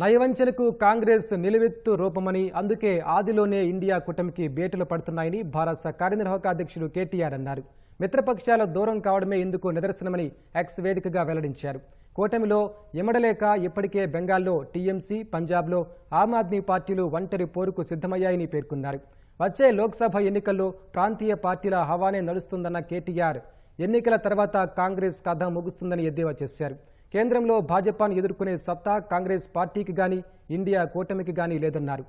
నయవంచనకు కాంగ్రెస్ నిలువెత్తు రూపమని అందుకే ఆదిలోనే ఇండియా కూటమికి బేటలు పడుతున్నాయని భారత కార్యనిర్వాహక అధ్యక్షుడు కేటీఆర్ అన్నారు మిత్రపక్షాల దూరం కావడమే ఇందుకు నిదర్శనమని ఎక్స్ వేదికగా వెల్లడించారు కూటమిలో ఇమడలేక ఇప్పటికే బెంగాల్లో టీఎంసీ పంజాబ్లో ఆమ్ ఆద్మీ పార్టీలు ఒంటరి పోరుకు సిద్ధమయ్యాయని పేర్కొన్నారు వచ్చే లోక్సభ ఎన్నికల్లో ప్రాంతీయ పార్టీల హవానే నడుస్తుందన్న కేటీఆర్ ఎన్నికల తర్వాత కాంగ్రెస్ కథ ముగుస్తుందని ఎద్దేవా చేశారు కేంద్రంలో భాజపాను ఎదుర్కొనే సత్తా కాంగ్రెస్ పార్టీకి గాని ఇండియా కూటమికి గాని లేదన్నారు